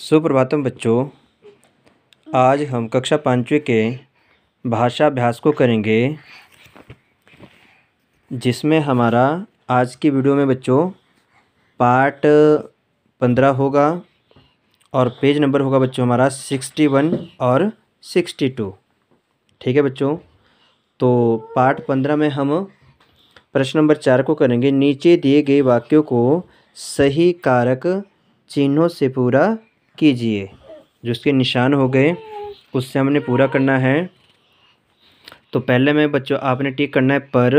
सुप्रभातम बच्चों आज हम कक्षा पाँचवीं के भाषाभ्यास को करेंगे जिसमें हमारा आज की वीडियो में बच्चों पार्ट पंद्रह होगा और पेज नंबर होगा बच्चों हमारा सिक्सटी वन और सिक्सटी टू ठीक है बच्चों तो पार्ट पंद्रह में हम प्रश्न नंबर चार को करेंगे नीचे दिए गए वाक्यों को सही कारक चिन्हों से पूरा कीजिए जो उसके निशान हो गए उससे हमने पूरा करना है तो पहले में बच्चों आपने टिक करना है पर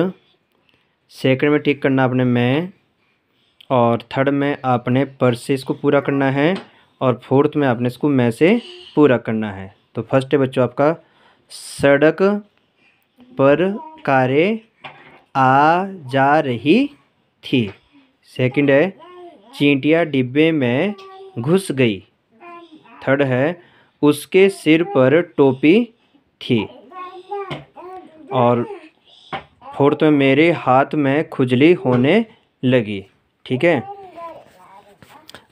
सेकंड में टिक करना आपने मैं और थर्ड में आपने पर से इसको पूरा करना है और फोर्थ में आपने इसको मैं से पूरा करना है तो फर्स्ट है बच्चों आपका सड़क पर कारें आ जा रही थी सेकंड है चींटियाँ डिब्बे में घुस गई थड़ है उसके सिर पर टोपी थी और फोर्थ में मेरे हाथ में खुजली होने लगी ठीक है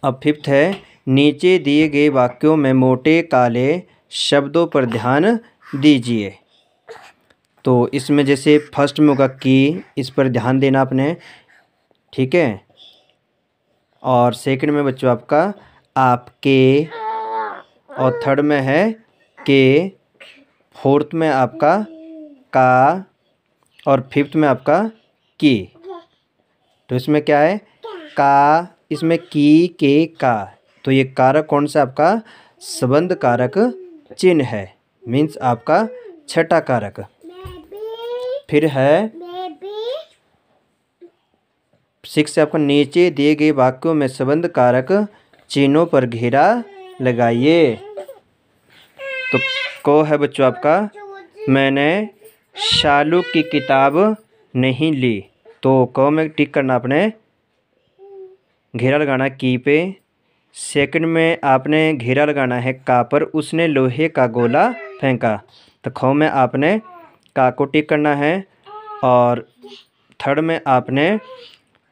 अब फिफ्थ है नीचे दिए गए वाक्यों में मोटे काले शब्दों पर ध्यान दीजिए तो इसमें जैसे फर्स्ट में होगा की इस पर ध्यान देना आपने ठीक है और सेकंड में बच्चों आपका आपके और थर्ड में है के फोर्थ में आपका का और फिफ्थ में आपका की तो इसमें क्या है का इसमें की के का तो ये कारक कौन सा आपका संबंध कारक चिन्ह है मीन्स आपका छठा कारक फिर है सिक्स से आपको नीचे दिए गए वाक्यों में संबंध कारक चिन्हों पर घेरा लगाइए तो को है बच्चों आपका मैंने शालू की किताब नहीं ली तो को में टिक करना आपने घेरा लगाना की पे सेकंड में आपने घेरा लगाना है का पर उसने लोहे का गोला फेंका तो खो में आपने का को टिक करना है और थर्ड में आपने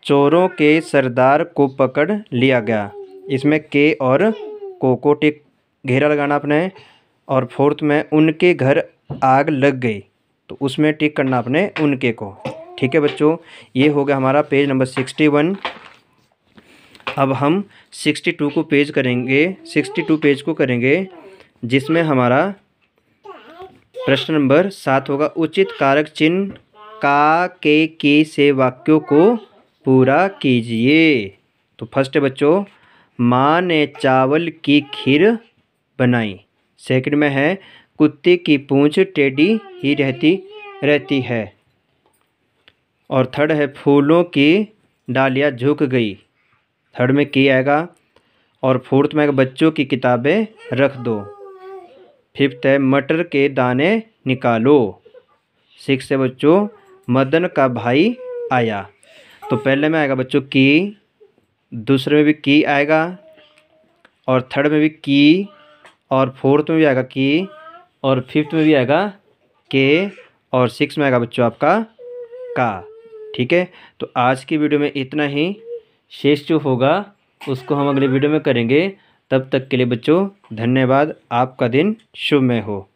चोरों के सरदार को पकड़ लिया गया इसमें के और को को टिक घेरा लगाना आपने और फोर्थ में उनके घर आग लग गई तो उसमें टिक करना अपने उनके को ठीक है बच्चों ये हो गया हमारा पेज नंबर सिक्सटी वन अब हम सिक्सटी टू को पेज करेंगे सिक्सटी टू पेज को करेंगे जिसमें हमारा प्रश्न नंबर सात होगा उचित कारक चिन्ह का के के से वाक्यों को पूरा कीजिए तो फर्स्ट बच्चों माँ ने चावल की खीर बनाई सेकंड में है कुत्ते की पूंछ टेढ़ी ही रहती रहती है और थर्ड है फूलों की डालियाँ झुक गई थर्ड में की आएगा और फोर्थ में बच्चों की किताबें रख दो फिफ्थ है मटर के दाने निकालो सिक्स है बच्चों मदन का भाई आया तो पहले में आएगा बच्चों की दूसरे में भी की आएगा और थर्ड में भी की और फोर्थ में भी आएगा की और फिफ्थ में भी आएगा के और सिक्स में आएगा बच्चों आपका का ठीक है तो आज की वीडियो में इतना ही शेष जो होगा उसको हम अगले वीडियो में करेंगे तब तक के लिए बच्चों धन्यवाद आपका दिन शुभमय हो